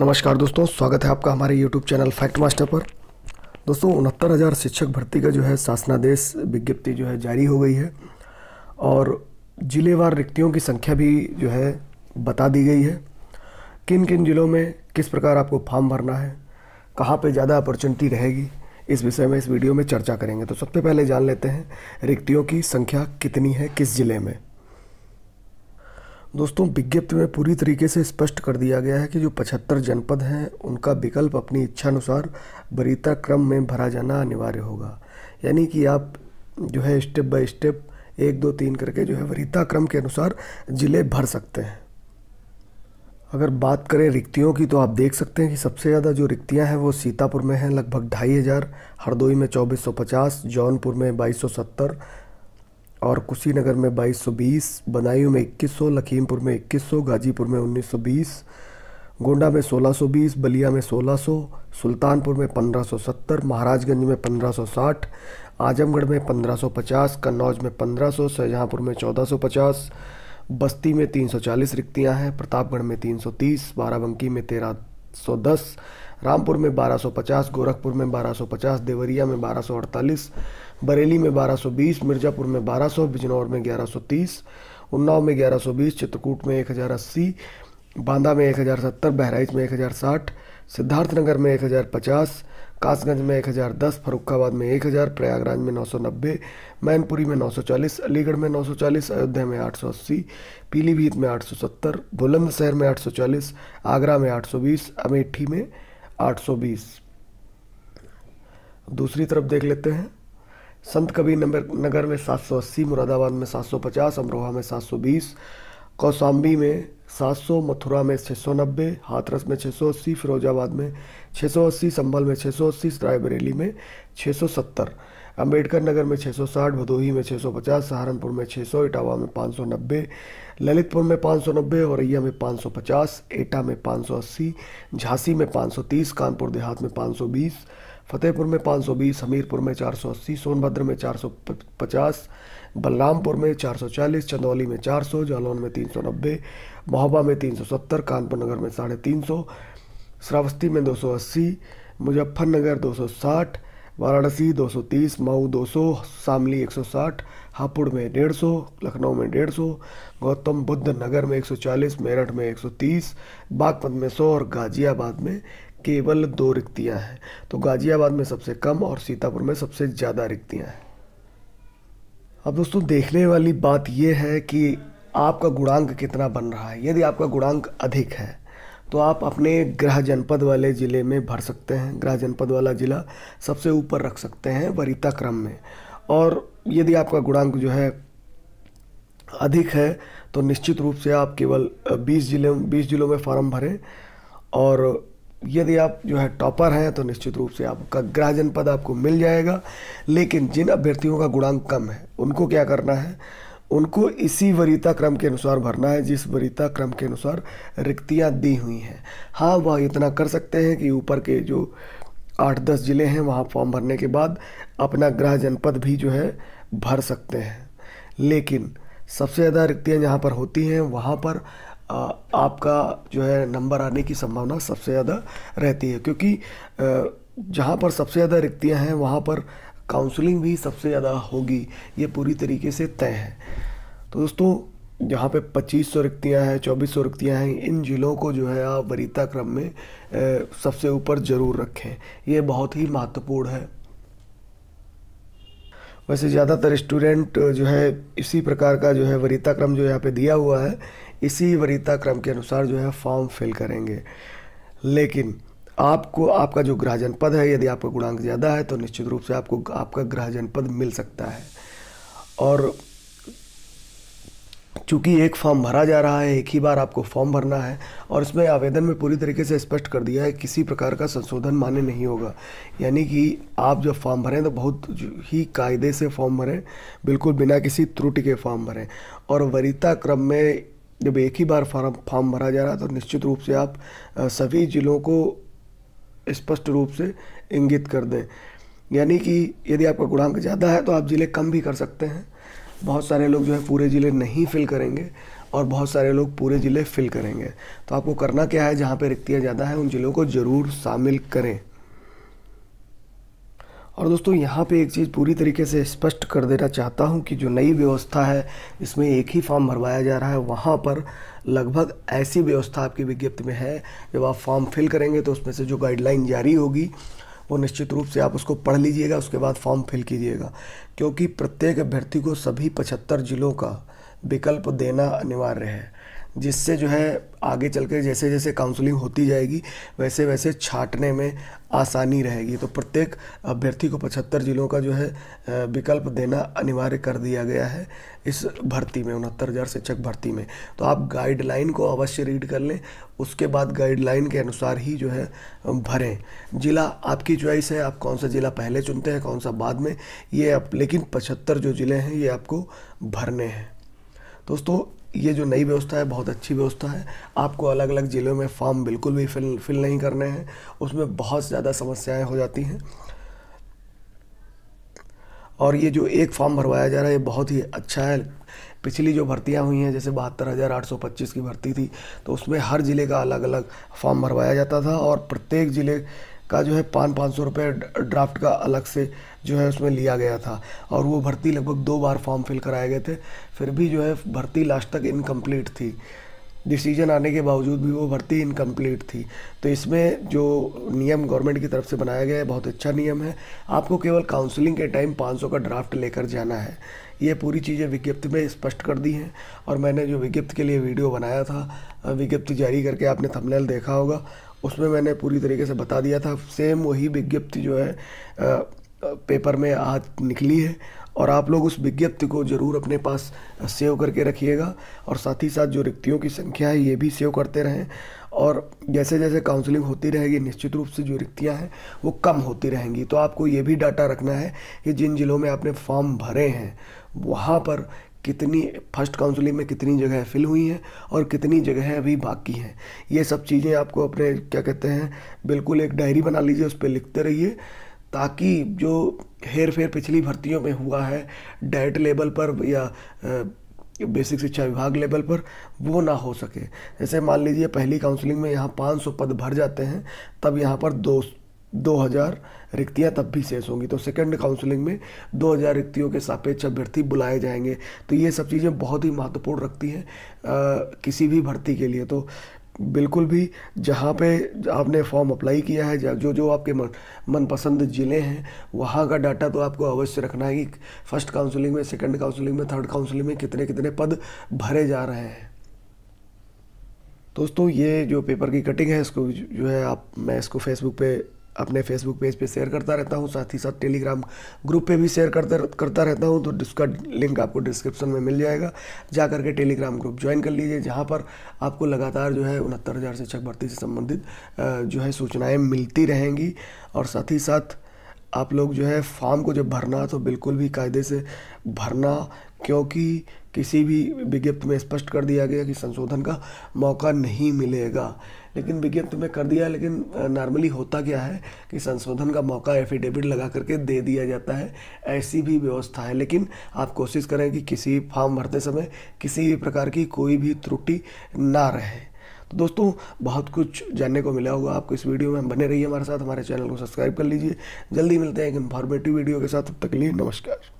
नमस्कार दोस्तों स्वागत है आपका हमारे यूट्यूब चैनल फैक्ट मास्टर पर दोस्तों उनहत्तर हज़ार शिक्षक भर्ती का जो है शासनादेश विज्ञप्ति जो है जारी हो गई है और जिलेवार रिक्तियों की संख्या भी जो है बता दी गई है किन किन ज़िलों में किस प्रकार आपको फॉर्म भरना है कहाँ पे ज़्यादा अपॉर्चुनिटी रहेगी इस विषय में इस वीडियो में चर्चा करेंगे तो सबसे पहले जान लेते हैं रिक्तियों की संख्या कितनी है किस ज़िले में दोस्तों विज्ञप्ति में पूरी तरीके से स्पष्ट कर दिया गया है कि जो पचहत्तर जनपद हैं उनका विकल्प अपनी इच्छानुसार वरीता क्रम में भरा जाना अनिवार्य होगा यानी कि आप जो है स्टेप बाय स्टेप एक दो तीन करके जो है वरीता क्रम के अनुसार ज़िले भर सकते हैं अगर बात करें रिक्तियों की तो आप देख सकते हैं कि सबसे ज़्यादा जो रिक्तियां हैं वो सीतापुर में हैं लगभग ढाई हज़ार हरदोई में चौबीस सौ पचास जौनपुर में बाईस सौ सत्तर और कुशीनगर में 2220, बनायू में 2100, लखीमपुर में 2100, गाजीपुर में 1920, गोंडा में 1620, बलिया में 1600, सुल्तानपुर में 1570, महाराजगंज में 1560, आजमगढ़ में 1550, कन्नौज में 1500, शाहजहाँपुर में 1450, बस्ती में 340 रिक्तियां हैं प्रतापगढ़ में 330, बाराबंकी में 1310, रामपुर में 1250, गोरखपुर में 1250, देवरिया में 1248, बरेली में 1220, मिर्ज़ापुर में 1200, बिजनौर में 1130, उन्नाव में 1120, चित्रकूट में 1080, बांदा में 1070, बहराइच में 1060, सिद्धार्थनगर में 1050, कासगंज में 1010, फरुखाबाद में 1000, प्रयागराज में 990, मैनपुरी में 940, अलीगढ़ में 940, अयोध्या में 880, पीलीभीत में 870, बुलंदशहर में 840, आगरा में 820, अमेठी में 820। दूसरी तरफ देख लेते हैं संत कबीर नंबर नगर में 780 मुरादाबाद में 750 अमरोहा में 720 कौसाम्बी में 700 मथुरा में 690 हाथरस में 680 फिरोजाबाद में 680 संभल में 680 रायबरेली में 670 अंबेडकर नगर में 660 भदोही में 650 सहारनपुर में 600 इटावा में 590 ललितपुर में 590 औरैया में 550 एटा में 580 झांसी में 530 कानपुर देहात में 520 फतेहपुर में 520, हमीरपुर में 480, सोनभद्र में 450, बलरामपुर में 440, चंदौली में 400, जालौन में 390, महोबा में 370, कानपुर नगर में साढ़े तीन श्रावस्ती में 280, मुजफ्फरनगर 260, वाराणसी 230, मऊ 200, शामली 160, हापुड़ में 150, लखनऊ में 150, गौतम बुद्ध नगर में 140, मेरठ में 130, बागपत में 100 और गाजियाबाद में केवल दो रिक्तियां हैं तो गाजियाबाद में सबसे कम और सीतापुर में सबसे ज़्यादा रिक्तियां हैं अब दोस्तों देखने वाली बात यह है कि आपका गुणांक कितना बन रहा है यदि आपका गुणांक अधिक है तो आप अपने ग्रह जनपद वाले ज़िले में भर सकते हैं ग्रह जनपद वाला ज़िला सबसे ऊपर रख सकते हैं वरीता क्रम में और यदि आपका गुणांक जो है अधिक है तो निश्चित रूप से आप केवल 20 जिले 20 जिलों में फॉर्म भरें और यदि आप जो है टॉपर हैं तो निश्चित रूप से आपका ग्रह जनपद आपको मिल जाएगा लेकिन जिन अभ्यर्थियों का गुणांक कम है उनको क्या करना है उनको इसी वरीता क्रम के अनुसार भरना है जिस वरीता क्रम के अनुसार रिक्तियाँ दी हुई हैं हाँ वह इतना कर सकते हैं कि ऊपर के जो आठ दस ज़िले हैं वहाँ फॉर्म भरने के बाद अपना ग्रह जनपद भी जो है भर सकते हैं लेकिन सबसे ज़्यादा रिक्तियाँ जहाँ पर होती हैं वहाँ पर आपका जो है नंबर आने की संभावना सबसे ज़्यादा रहती है क्योंकि जहाँ पर सबसे ज़्यादा रिक्तियाँ हैं वहाँ पर काउंसलिंग भी सबसे ज़्यादा होगी ये पूरी तरीके से तय है तो दोस्तों जहाँ पे 2500 रिक्तियाँ हैं 2400 रिक्तियाँ हैं इन ज़िलों को जो है आप वरीता क्रम में सबसे ऊपर ज़रूर रखें ये बहुत ही महत्वपूर्ण है वैसे ज़्यादातर स्टूडेंट जो है इसी प्रकार का जो है वरीता क्रम जो यहाँ पे दिया हुआ है इसी वरीता क्रम के अनुसार जो है फॉर्म फिल करेंगे लेकिन आपको आपका जो ग्रह जनपद है यदि आपका गुणांक ज़्यादा है तो निश्चित रूप से आपको आपका ग्रह जनपद मिल सकता है और चूँकि एक फॉर्म भरा जा रहा है एक ही बार आपको फॉर्म भरना है और इसमें आवेदन में पूरी तरीके से स्पष्ट कर दिया है किसी प्रकार का संशोधन मान्य नहीं होगा यानी कि आप जब फॉर्म भरें तो बहुत ही कायदे से फॉर्म भरें बिल्कुल बिना किसी त्रुटि के फॉर्म भरें और वरीता क्रम में जब एक ही बार फॉर्म फॉर्म भरा जा रहा है तो निश्चित रूप से आप सभी ज़िलों को स्पष्ट रूप से इंगित कर दें यानी कि यदि आपका गुणांक ज़्यादा है तो आप ज़िले कम भी कर सकते हैं बहुत सारे लोग जो है पूरे ज़िले नहीं फिल करेंगे और बहुत सारे लोग पूरे ज़िले फिल करेंगे तो आपको करना क्या है जहाँ पे रिक्तियाँ ज़्यादा है उन ज़िलों को ज़रूर शामिल करें और दोस्तों यहाँ पे एक चीज़ पूरी तरीके से स्पष्ट कर देना चाहता हूँ कि जो नई व्यवस्था है इसमें एक ही फॉर्म भरवाया जा रहा है वहाँ पर लगभग ऐसी व्यवस्था आपकी विज्ञप्ति में है जब आप फॉर्म फिल करेंगे तो उसमें से जो गाइडलाइन जारी होगी वो निश्चित रूप से आप उसको पढ़ लीजिएगा उसके बाद फॉर्म फिल कीजिएगा क्योंकि प्रत्येक अभ्यर्थी को सभी पचहत्तर जिलों का विकल्प देना अनिवार्य है जिससे जो है आगे चल कर जैसे जैसे काउंसलिंग होती जाएगी वैसे वैसे छाटने में आसानी रहेगी तो प्रत्येक अभ्यर्थी को पचहत्तर जिलों का जो है विकल्प देना अनिवार्य कर दिया गया है इस भर्ती में उनहत्तर हज़ार शिक्षक भर्ती में तो आप गाइडलाइन को अवश्य रीड कर लें उसके बाद गाइडलाइन के अनुसार ही जो है भरें ज़िला आपकी च्वाइस है आप कौन सा ज़िला पहले चुनते हैं कौन सा बाद में ये आप लेकिन पचहत्तर जो ज़िले हैं ये आपको भरने हैं दोस्तों ये जो नई व्यवस्था है बहुत अच्छी व्यवस्था है आपको अलग अलग ज़िलों में फॉर्म बिल्कुल भी फिल फिल नहीं करने हैं उसमें बहुत ज़्यादा समस्याएं हो जाती हैं और ये जो एक फॉर्म भरवाया जा रहा है ये बहुत ही अच्छा है पिछली जो भर्तियां हुई हैं जैसे बहत्तर हज़ार आठ सौ पच्चीस की भर्ती थी तो उसमें हर ज़िले का अलग अलग फॉर्म भरवाया जाता था और प्रत्येक ज़िले का जो है पाँच पाँच सौ रुपये ड्राफ्ट का अलग से जो है उसमें लिया गया था और वो भर्ती लगभग दो बार फॉर्म फिल कराए गए थे फिर भी जो है भर्ती लास्ट तक इनकम्प्लीट थी डिसीजन आने के बावजूद भी वो भर्ती इनकम्प्लीट थी तो इसमें जो नियम गवर्नमेंट की तरफ से बनाया गया है बहुत अच्छा नियम है आपको केवल काउंसलिंग के टाइम 500 का ड्राफ्ट लेकर जाना है ये पूरी चीज़ें विज्ञप्ति में स्पष्ट कर दी हैं और मैंने जो विज्ञप्ति के लिए वीडियो बनाया था विज्ञप्ति जारी करके आपने थंबनेल देखा होगा उसमें मैंने पूरी तरीके से बता दिया था सेम वही विज्ञप्ति जो है पेपर में आज निकली है और आप लोग उस विज्ञप्ति को जरूर अपने पास सेव करके रखिएगा और साथ ही साथ जो रिक्तियों की संख्या है ये भी सेव करते रहें और जैसे जैसे काउंसलिंग होती रहेगी निश्चित रूप से जो रिक्तियाँ हैं वो कम होती रहेंगी तो आपको ये भी डाटा रखना है कि जिन जिलों में आपने फॉर्म भरे हैं वहाँ पर कितनी फर्स्ट काउंसलिंग में कितनी जगह फिल हुई हैं और कितनी जगह अभी बाकी हैं ये सब चीज़ें आपको अपने क्या कहते हैं बिल्कुल एक डायरी बना लीजिए उस पर लिखते रहिए ताकि जो हेर फेर पिछली भर्तियों में हुआ है डेट लेवल पर या बेसिक शिक्षा विभाग लेवल पर वो ना हो सके जैसे मान लीजिए पहली काउंसलिंग में यहाँ 500 पद भर जाते हैं तब यहाँ पर दो 2000 रिक्तियाँ तब भी शेष होंगी तो सेकंड काउंसलिंग में 2000 रिक्तियों के सापेक्ष अभ्यर्थी बुलाए जाएंगे तो ये सब चीज़ें बहुत ही महत्वपूर्ण रखती हैं किसी भी भर्ती के लिए तो बिल्कुल भी जहाँ पे आपने फॉर्म अप्लाई किया है जो जो आपके मन मनपसंद ज़िले हैं वहाँ का डाटा तो आपको अवश्य रखना है कि फर्स्ट काउंसलिंग में सेकंड काउंसलिंग में थर्ड काउंसलिंग में कितने कितने पद भरे जा रहे हैं दोस्तों ये जो पेपर की कटिंग है इसको जो है आप मैं इसको फेसबुक पे अपने फेसबुक पेज पे शेयर करता रहता हूँ साथ ही साथ टेलीग्राम ग्रुप पे भी शेयर करते करता रहता हूँ तो उसका लिंक आपको डिस्क्रिप्शन में मिल जाएगा जा करके टेलीग्राम ग्रुप ज्वाइन कर लीजिए जहाँ पर आपको लगातार जो है उनहत्तर हज़ार शिक्षक भर्ती से संबंधित जो है सूचनाएँ मिलती रहेंगी और साथ ही साथ आप लोग जो है फॉर्म को जब भरना तो बिल्कुल भी कायदे से भरना क्योंकि किसी भी विज्ञप्ति में स्पष्ट कर दिया गया कि संशोधन का मौका नहीं मिलेगा लेकिन विज्ञप्ति में कर दिया लेकिन नॉर्मली होता क्या है कि संशोधन का मौका एफिडेविट लगा करके दे दिया जाता है ऐसी भी व्यवस्था है लेकिन आप कोशिश करें कि किसी फॉर्म भरते समय किसी भी प्रकार की कोई भी त्रुटि ना रहे तो दोस्तों बहुत कुछ जानने को मिला होगा आपको इस वीडियो में बने रहिए हमारे साथ हमारे चैनल को सब्सक्राइब कर लीजिए जल्दी मिलते हैं एक इन्फॉर्मेटिव वीडियो के साथ तब तक लिए नमस्कार